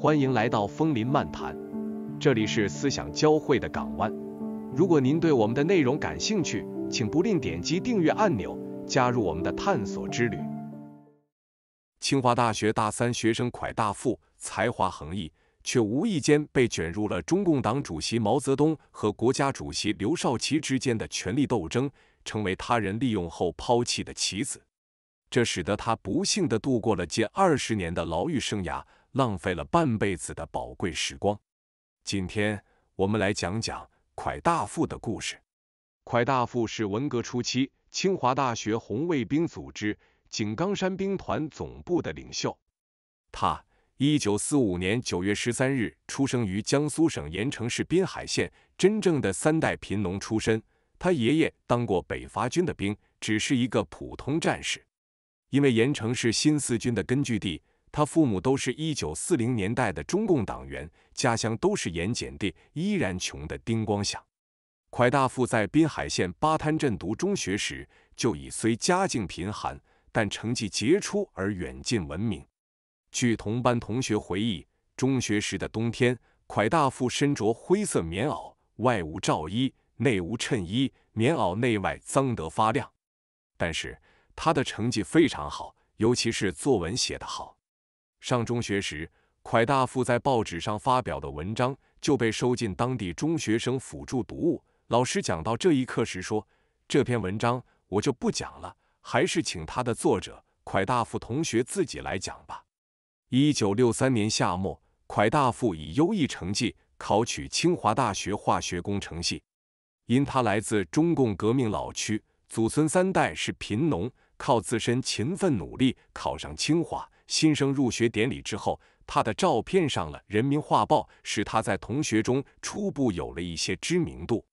欢迎来到枫林漫谈，这里是思想交汇的港湾。如果您对我们的内容感兴趣，请不吝点击订阅按钮，加入我们的探索之旅。清华大学大三学生蒯大富才华横溢，却无意间被卷入了中共党主席毛泽东和国家主席刘少奇之间的权力斗争，成为他人利用后抛弃的棋子。这使得他不幸的度过了近二十年的牢狱生涯。浪费了半辈子的宝贵时光。今天我们来讲讲蒯大富的故事。蒯大富是文革初期清华大学红卫兵组织井冈山兵团总部的领袖。他1945年9月13日出生于江苏省盐城市滨海县，真正的三代贫农出身。他爷爷当过北伐军的兵，只是一个普通战士。因为盐城是新四军的根据地。他父母都是一九四零年代的中共党员，家乡都是盐碱地，依然穷得叮咣响。蒯大富在滨海县八滩镇读中学时，就以虽家境贫寒，但成绩杰出而远近闻名。据同班同学回忆，中学时的冬天，蒯大富身着灰色棉袄，外无罩衣，内无衬衣，棉袄内外脏得发亮。但是他的成绩非常好，尤其是作文写得好。上中学时，蒯大富在报纸上发表的文章就被收进当地中学生辅助读物。老师讲到这一课时说：“这篇文章我就不讲了，还是请他的作者蒯大富同学自己来讲吧。”一九六三年夏末，蒯大富以优异成绩考取清华大学化学工程系。因他来自中共革命老区，祖孙三代是贫农，靠自身勤奋努力考上清华。新生入学典礼之后，他的照片上了《人民画报》，使他在同学中初步有了一些知名度。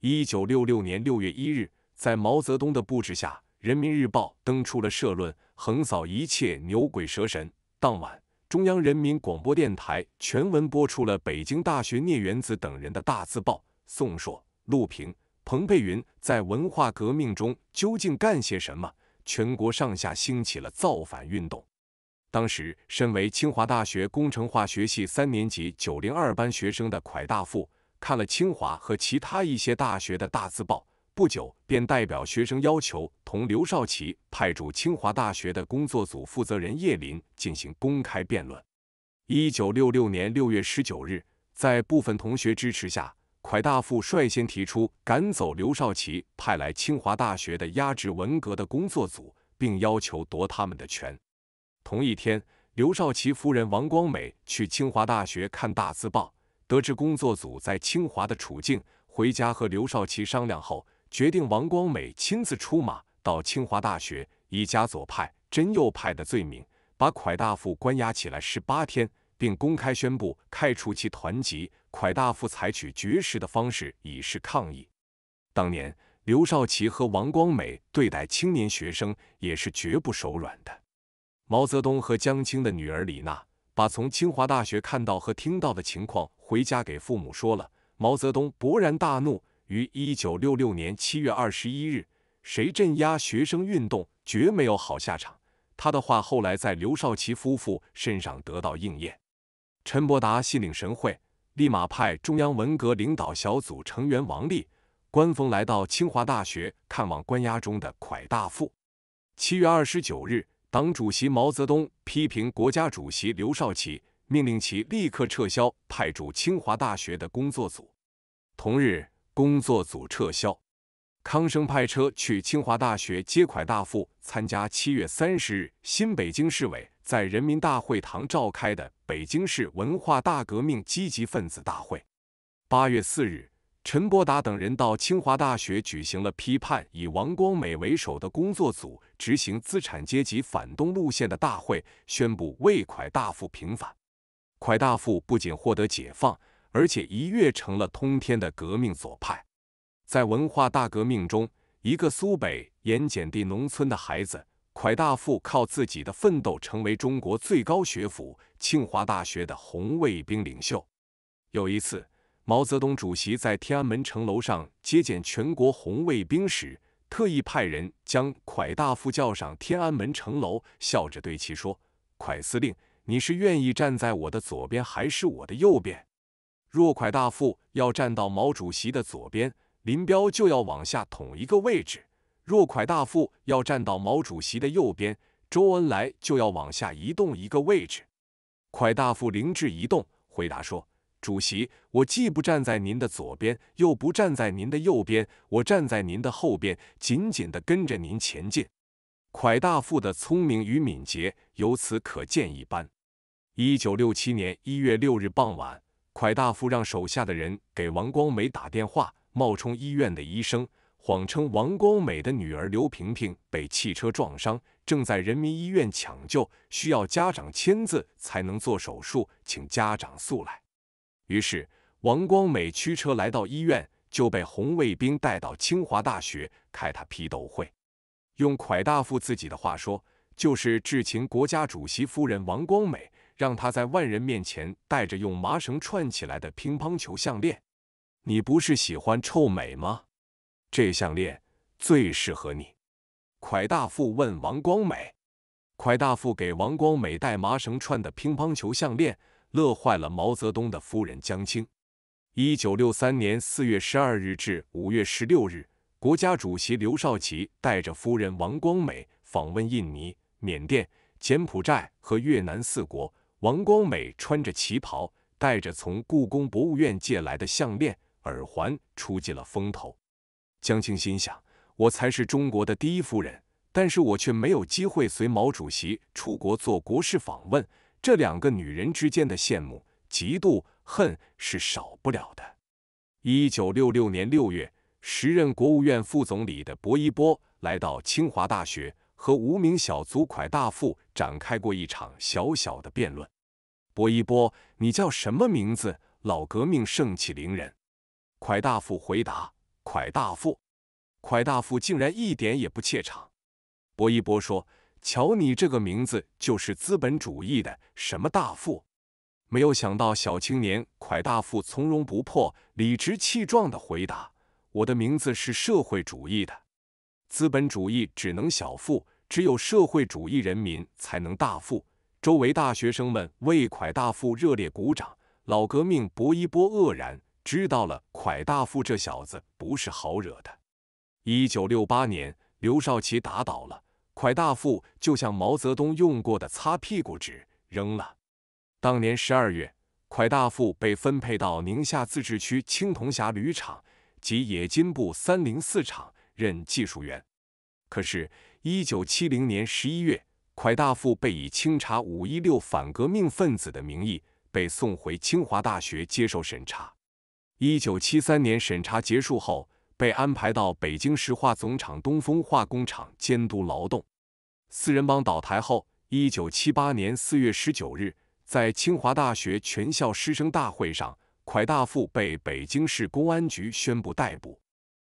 一九六六年六月一日，在毛泽东的布置下，《人民日报》登出了社论《横扫一切牛鬼蛇神》。当晚，中央人民广播电台全文播出了北京大学聂元子等人的大字报《宋硕、陆平、彭佩云在文化革命中究竟干些什么》，全国上下兴起了造反运动。当时，身为清华大学工程化学系三年级九零二班学生的蒯大富，看了清华和其他一些大学的大字报，不久便代表学生要求同刘少奇派驻清华大学的工作组负责人叶林进行公开辩论。一九六六年六月十九日，在部分同学支持下，蒯大富率先提出赶走刘少奇派来清华大学的压制文革的工作组，并要求夺他们的权。同一天，刘少奇夫人王光美去清华大学看大字报，得知工作组在清华的处境，回家和刘少奇商量后，决定王光美亲自出马，到清华大学以“加左派、真右派”的罪名，把蒯大富关押起来十八天，并公开宣布开除其团籍。蒯大富采取绝食的方式以示抗议。当年，刘少奇和王光美对待青年学生也是绝不手软的。毛泽东和江青的女儿李娜把从清华大学看到和听到的情况回家给父母说了。毛泽东勃然大怒，于一九六六年七月二十一日：“谁镇压学生运动，绝没有好下场。”他的话后来在刘少奇夫妇身上得到应验。陈伯达心领神会，立马派中央文革领导小组成员王力、关锋来到清华大学看望关押中的蒯大富。七月二十九日。党主席毛泽东批评国家主席刘少奇，命令其立刻撤销派驻清华大学的工作组。同日，工作组撤销。康生派车去清华大学接蒯大富参加七月三十日新北京市委在人民大会堂召开的北京市文化大革命积极分子大会。八月四日。陈伯达等人到清华大学举行了批判以王光美为首的工作组执行资产阶级反动路线的大会，宣布为蒯大富平反。蒯大富不仅获得解放，而且一跃成了通天的革命左派。在文化大革命中，一个苏北盐碱地农村的孩子蒯大富靠自己的奋斗，成为中国最高学府清华大学的红卫兵领袖。有一次。毛泽东主席在天安门城楼上接见全国红卫兵时，特意派人将蒯大富叫上天安门城楼，笑着对其说：“蒯司令，你是愿意站在我的左边，还是我的右边？”若蒯大富要站到毛主席的左边，林彪就要往下捅一个位置；若蒯大富要站到毛主席的右边，周恩来就要往下移动一个位置。蒯大富灵智一动，回答说。主席，我既不站在您的左边，又不站在您的右边，我站在您的后边，紧紧地跟着您前进。蒯大富的聪明与敏捷由此可见一斑。一九六七年一月六日傍晚，蒯大富让手下的人给王光美打电话，冒充医院的医生，谎称王光美的女儿刘萍萍被汽车撞伤，正在人民医院抢救，需要家长签字才能做手术，请家长速来。于是，王光美驱车来到医院，就被红卫兵带到清华大学开他批斗会。用蒯大富自己的话说，就是致情国家主席夫人王光美，让他在万人面前戴着用麻绳串起来的乒乓球项链。你不是喜欢臭美吗？这项链最适合你。蒯大富问王光美，蒯大富给王光美戴麻绳串的乒乓球项链。乐坏了毛泽东的夫人江青。一九六三年四月十二日至五月十六日，国家主席刘少奇带着夫人王光美访问印尼、缅甸、柬埔寨和越南四国。王光美穿着旗袍，戴着从故宫博物院借来的项链、耳环，出尽了风头。江青心想：“我才是中国的第一夫人，但是我却没有机会随毛主席出国做国事访问。”这两个女人之间的羡慕、嫉妒、恨是少不了的。一九六六年六月，时任国务院副总理的薄一波来到清华大学，和无名小卒蒯大富展开过一场小小的辩论。薄一波，你叫什么名字？老革命盛气凌人。蒯大富回答：蒯大富。蒯大富竟然一点也不怯场。薄一波说。瞧你这个名字，就是资本主义的什么大富？没有想到小青年蒯大富从容不迫、理直气壮地回答：“我的名字是社会主义的，资本主义只能小富，只有社会主义人民才能大富。”周围大学生们为蒯大富热烈鼓掌。老革命薄一波愕然，知道了蒯大富这小子不是好惹的。一九六八年，刘少奇打倒了。蒯大富就像毛泽东用过的擦屁股纸，扔了。当年十二月，蒯大富被分配到宁夏自治区青铜峡铝厂及冶金部三零四厂任技术员。可是，一九七零年十一月，蒯大富被以清查“五一六”反革命分子的名义，被送回清华大学接受审查。一九七三年审查结束后。被安排到北京石化总厂东风化工厂监督劳动。四人帮倒台后，一九七八年四月十九日，在清华大学全校师生大会上，蒯大富被北京市公安局宣布逮捕。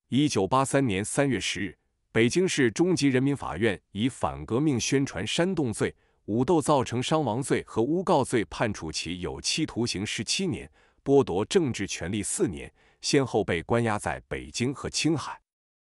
一九八三年三月十日，北京市中级人民法院以反革命宣传煽动罪、武斗造成伤亡罪和诬告罪，判处其有期徒刑十七年。剥夺政治权利四年，先后被关押在北京和青海。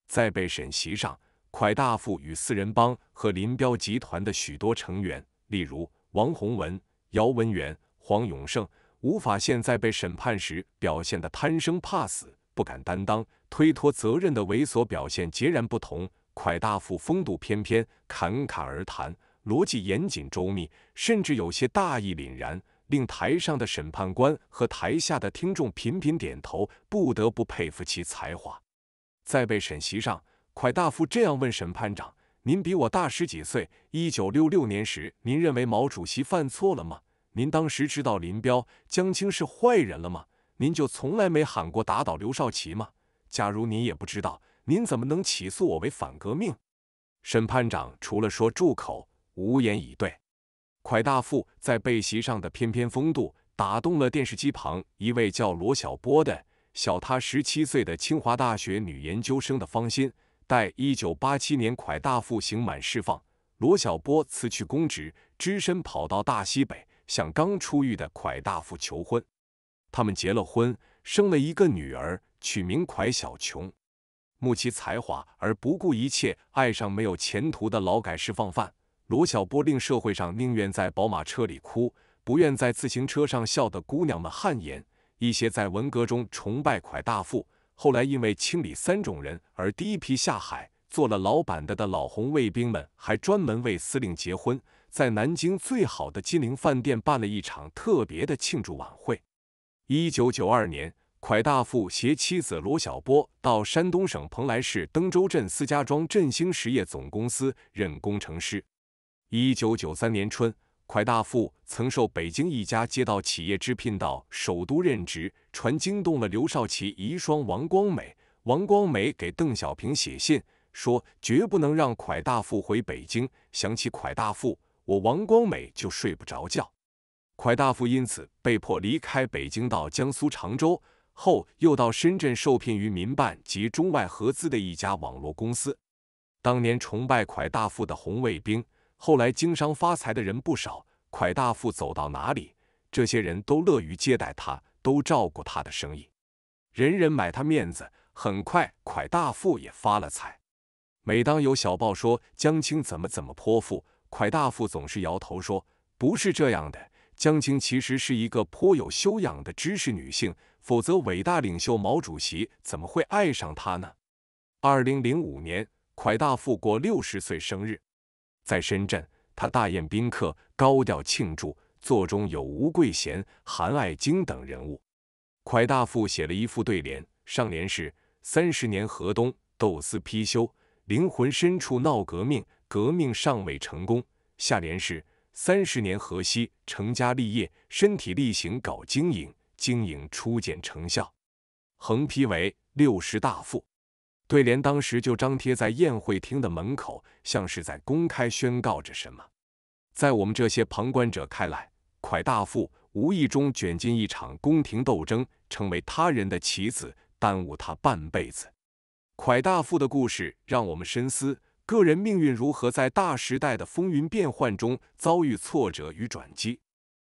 在被审席上，蒯大富与四人帮和林彪集团的许多成员，例如王洪文、姚文元、黄永胜，无法现在被审判时表现的贪生怕死、不敢担当、推脱责任的猥琐表现截然不同。蒯大富风度翩翩，侃侃而谈，逻辑严谨周密，甚至有些大义凛然。令台上的审判官和台下的听众频频点头，不得不佩服其才华。在被审席上，蒯大夫这样问审判长：“您比我大十几岁，一九六六年时，您认为毛主席犯错了吗？您当时知道林彪、江青是坏人了吗？您就从来没喊过打倒刘少奇吗？假如您也不知道，您怎么能起诉我为反革命？”审判长除了说“住口”，无言以对。蒯大富在背席上的翩翩风度打动了电视机旁一位叫罗小波的小他十七岁的清华大学女研究生的芳心。待一九八七年蒯大富刑满释放，罗小波辞去公职，只身跑到大西北向刚出狱的蒯大富求婚。他们结了婚，生了一个女儿，取名蒯小琼。慕其才华而不顾一切爱上没有前途的劳改释放犯。罗小波令社会上宁愿在宝马车里哭，不愿在自行车上笑的姑娘们汗颜。一些在文革中崇拜蒯大富，后来因为清理三种人而第一批下海做了老板的的老红卫兵们，还专门为司令结婚，在南京最好的金陵饭店办了一场特别的庆祝晚会。一九九二年，蒯大富携妻子罗小波到山东省蓬莱市登州镇思家庄振兴实业总公司任工程师。一九九三年春，蒯大富曾受北京一家街道企业之聘到首都任职，传惊动了刘少奇遗孀王光美。王光美给邓小平写信说：“绝不能让蒯大富回北京。”想起蒯大富，我王光美就睡不着觉。蒯大富因此被迫离开北京，到江苏常州，后又到深圳受聘于民办及中外合资的一家网络公司。当年崇拜蒯大富的红卫兵。后来经商发财的人不少，蒯大富走到哪里，这些人都乐于接待他，都照顾他的生意，人人买他面子。很快，蒯大富也发了财。每当有小报说江青怎么怎么泼妇，蒯大富总是摇头说：“不是这样的，江青其实是一个颇有修养的知识女性，否则伟大领袖毛主席怎么会爱上她呢？”二零零五年，蒯大富过六十岁生日。在深圳，他大宴宾客，高调庆祝，座中有吴桂贤、韩爱晶等人物。蒯大富写了一副对联，上联是“三十年河东，斗私批修，灵魂深处闹革命，革命尚未成功”；下联是“三十年河西，成家立业，身体力行搞经营，经营初见成效”。横批为“六十大富”。对联当时就张贴在宴会厅的门口，像是在公开宣告着什么。在我们这些旁观者看来，蒯大富无意中卷进一场宫廷斗争，成为他人的棋子，耽误他半辈子。蒯大富的故事让我们深思：个人命运如何在大时代的风云变幻中遭遇挫折与转机？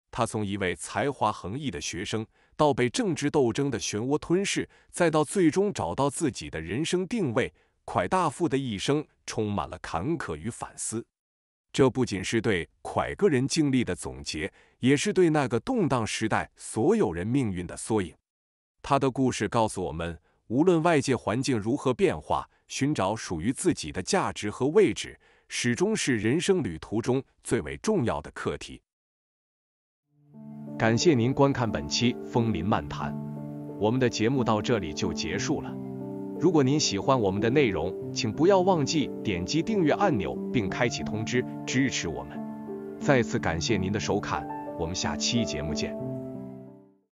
他从一位才华横溢的学生。到被政治斗争的漩涡吞噬，再到最终找到自己的人生定位，蒯大富的一生充满了坎坷与反思。这不仅是对蒯个人经历的总结，也是对那个动荡时代所有人命运的缩影。他的故事告诉我们，无论外界环境如何变化，寻找属于自己的价值和位置，始终是人生旅途中最为重要的课题。感谢您观看本期《枫林漫谈》，我们的节目到这里就结束了。如果您喜欢我们的内容，请不要忘记点击订阅按钮并开启通知，支持我们。再次感谢您的收看，我们下期节目见。